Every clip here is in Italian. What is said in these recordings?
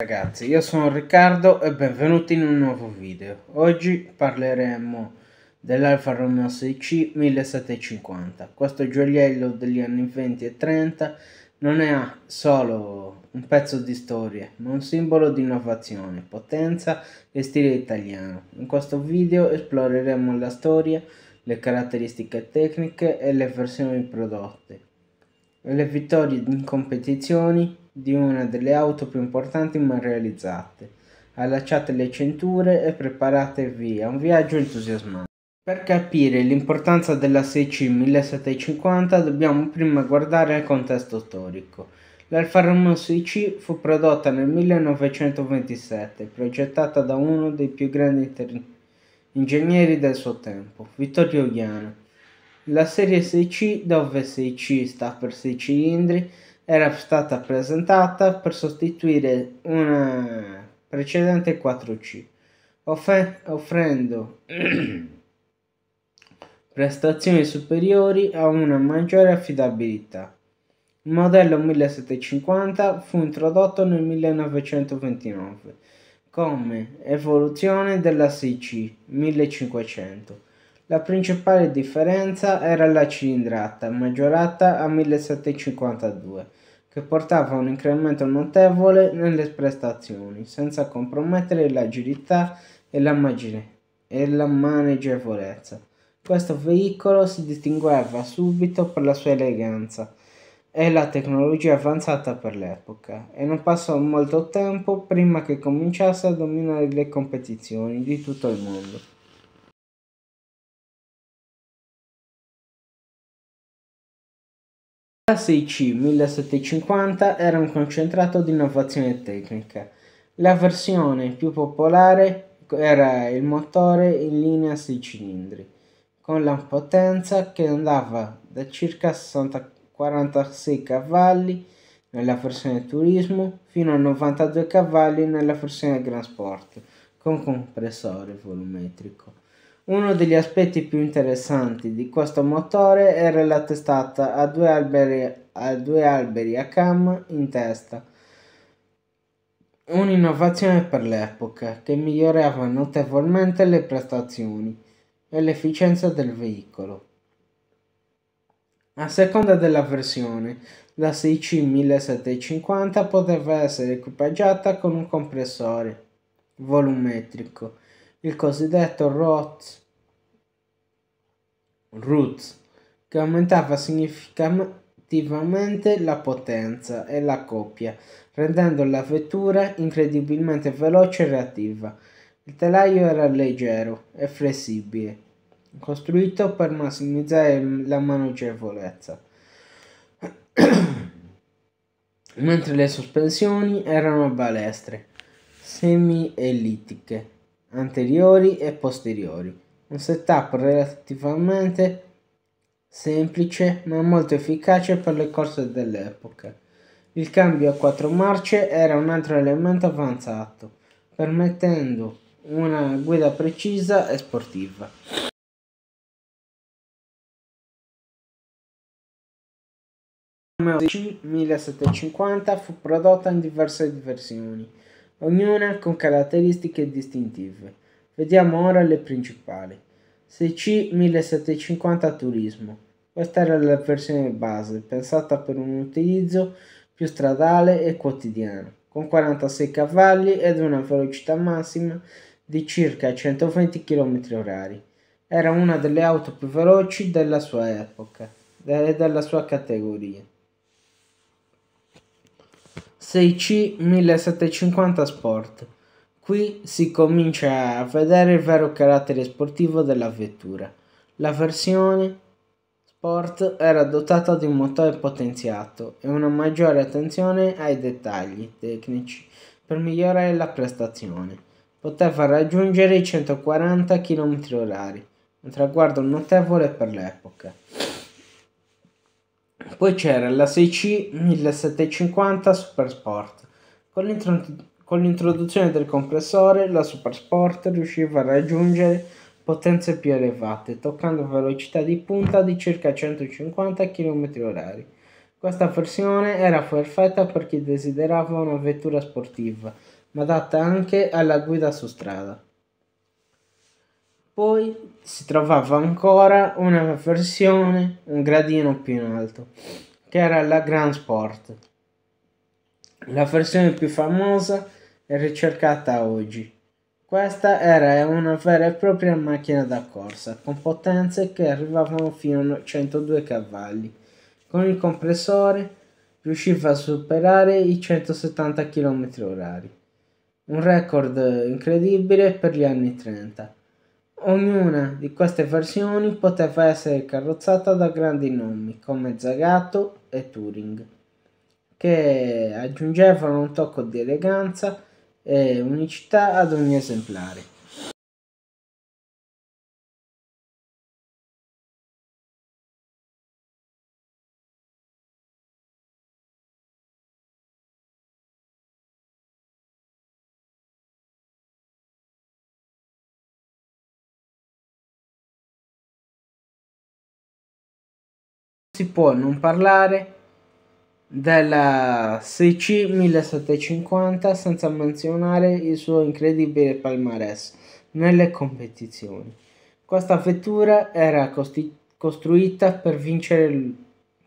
Ragazzi, io sono Riccardo e benvenuti in un nuovo video. Oggi parleremo dell'Alfa Romeo 6C 1750. Questo gioiello degli anni 20 e 30 non è solo un pezzo di storia, ma un simbolo di innovazione, potenza e stile italiano. In questo video esploreremo la storia, le caratteristiche tecniche e le versioni prodotte, le vittorie in competizioni di una delle auto più importanti mai realizzate. Allacciate le cinture e preparatevi a un viaggio entusiasmante. Per capire l'importanza della 6C 1750 dobbiamo prima guardare il contesto storico. L'Alfa Romeo 6C fu prodotta nel 1927, progettata da uno dei più grandi ingegneri del suo tempo, Vittorio Iana. La serie 6C, dove 6C sta per 6 cilindri, era stata presentata per sostituire una precedente 4C, offre- offrendo prestazioni superiori a una maggiore affidabilità. Il modello 1750 fu introdotto nel 1929 come evoluzione della 6C 1500. La principale differenza era la cilindrata, maggiorata a 1752 che portava un incremento notevole nelle prestazioni, senza compromettere l'agilità e la, magine- e la maneggevolezza. Questo veicolo si distingueva subito per la sua eleganza e la tecnologia avanzata per l'epoca e non passò molto tempo prima che cominciasse a dominare le competizioni di tutto il mondo. La 6C1750 era un concentrato di innovazione tecnica. La versione più popolare era il motore in linea 6 cilindri, con la potenza che andava da circa 60, 46 cavalli nella versione turismo fino a 92 cavalli nella versione Grand Sport, con compressore volumetrico. Uno degli aspetti più interessanti di questo motore era la testata a due alberi a, due alberi a cam in testa, un'innovazione per l'epoca che migliorava notevolmente le prestazioni e l'efficienza del veicolo. A seconda della versione, la 6C1750 poteva essere equipaggiata con un compressore volumetrico il cosiddetto rot root che aumentava significativamente la potenza e la coppia, rendendo la vettura incredibilmente veloce e reattiva. Il telaio era leggero e flessibile, costruito per massimizzare la manogevolezza. mentre le sospensioni erano balestre semi-ellittiche anteriori e posteriori. Un setup relativamente semplice ma molto efficace per le corse dell'epoca. Il cambio a quattro marce era un altro elemento avanzato, permettendo una guida precisa e sportiva. La 1750 fu prodotta in diverse versioni ognuna con caratteristiche distintive. Vediamo ora le principali. 6C 1750 Turismo. Questa era la versione base, pensata per un utilizzo più stradale e quotidiano, con 46 cavalli ed una velocità massima di circa 120 km/h. Era una delle auto più veloci della sua epoca e della sua categoria. 6C 1750 Sport. Qui si comincia a vedere il vero carattere sportivo della vettura. La versione Sport era dotata di un motore potenziato e una maggiore attenzione ai dettagli tecnici per migliorare la prestazione. Poteva raggiungere i 140 km/h, un traguardo notevole per l'epoca. Poi c'era la 6C 1750 Supersport. Con, l'intro- con l'introduzione del compressore, la Supersport riusciva a raggiungere potenze più elevate, toccando velocità di punta di circa 150 km/h. Questa versione era perfetta per chi desiderava una vettura sportiva, ma adatta anche alla guida su strada. Poi si trovava ancora una versione un gradino più in alto, che era la Grand Sport. La versione più famosa e ricercata oggi. Questa era una vera e propria macchina da corsa, con potenze che arrivavano fino a 102 cavalli. Con il compressore riusciva a superare i 170 km h un record incredibile per gli anni 30. Ognuna di queste versioni poteva essere carrozzata da grandi nomi come Zagato e Turing, che aggiungevano un tocco di eleganza e unicità ad ogni esemplare. si può non parlare della 6C 1750 senza menzionare il suo incredibile palmarès nelle competizioni. Questa vettura era costruita per vincere,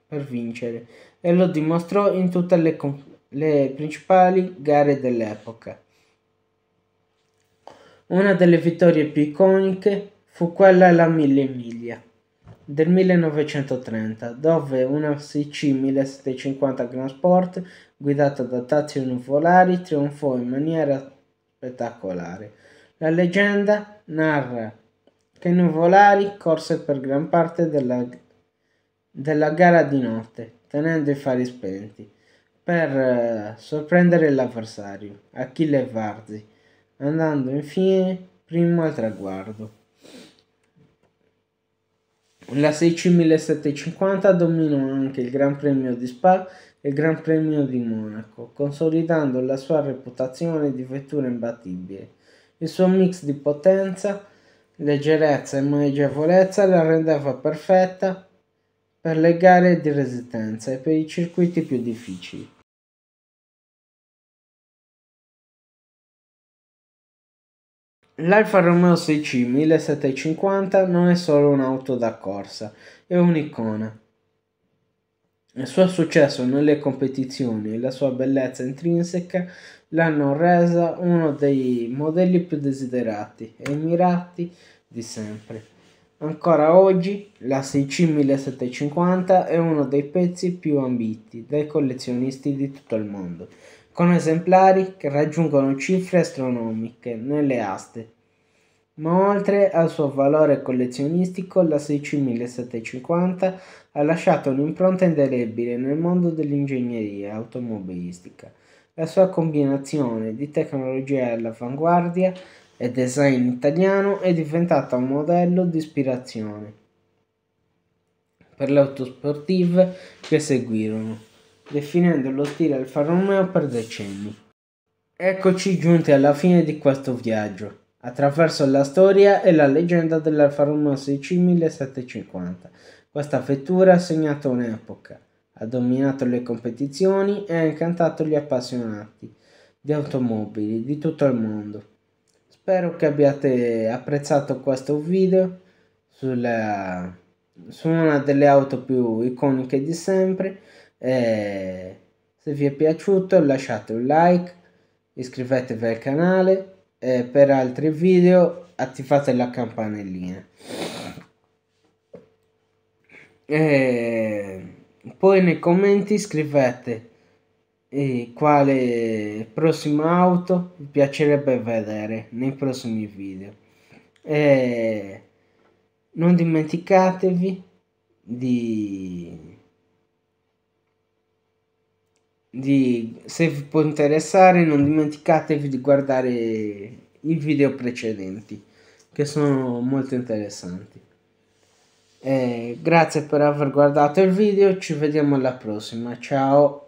per vincere, e lo dimostrò in tutte le, le principali gare dell'epoca. Una delle vittorie più iconiche fu quella alla Mille Miglia del 1930, dove una CC 1750 Grand Sport guidata da Tazio Nuvolari trionfò in maniera spettacolare. La leggenda narra che Nuvolari corse per gran parte della, della gara di notte, tenendo i fari spenti, per eh, sorprendere l'avversario, Achille Varzi, andando infine primo al traguardo. La 6.750 dominò anche il Gran Premio di Spa e il Gran Premio di Monaco, consolidando la sua reputazione di vettura imbattibile. Il suo mix di potenza, leggerezza e maneggevolezza la rendeva perfetta per le gare di resistenza e per i circuiti più difficili. L'Alfa Romeo 6C 1750 non è solo un'auto da corsa, è un'icona. Il suo successo nelle competizioni e la sua bellezza intrinseca l'hanno resa uno dei modelli più desiderati e mirati di sempre. Ancora oggi la 6C 1750 è uno dei pezzi più ambiti dai collezionisti di tutto il mondo, con esemplari che raggiungono cifre astronomiche nelle aste, ma oltre al suo valore collezionistico la 16750 ha lasciato un'impronta indelebile nel mondo dell'ingegneria automobilistica. La sua combinazione di tecnologia all'avanguardia e design italiano è diventata un modello di ispirazione per le autosportive che seguirono definendo lo stile Alfa Romeo per decenni. Eccoci giunti alla fine di questo viaggio, attraverso la storia e la leggenda dell'Alfa Romeo 6750. Questa vettura ha segnato un'epoca, ha dominato le competizioni e ha incantato gli appassionati di automobili di tutto il mondo. Spero che abbiate apprezzato questo video sulla, su una delle auto più iconiche di sempre e eh, se vi è piaciuto lasciate un like, iscrivetevi al canale e per altri video attivate la campanellina. E eh, poi nei commenti scrivete eh, quale prossima auto vi piacerebbe vedere nei prossimi video e non dimenticatevi di di, se vi può interessare non dimenticatevi di guardare i video precedenti che sono molto interessanti. Eh, grazie per aver guardato il video, ci vediamo alla prossima, ciao!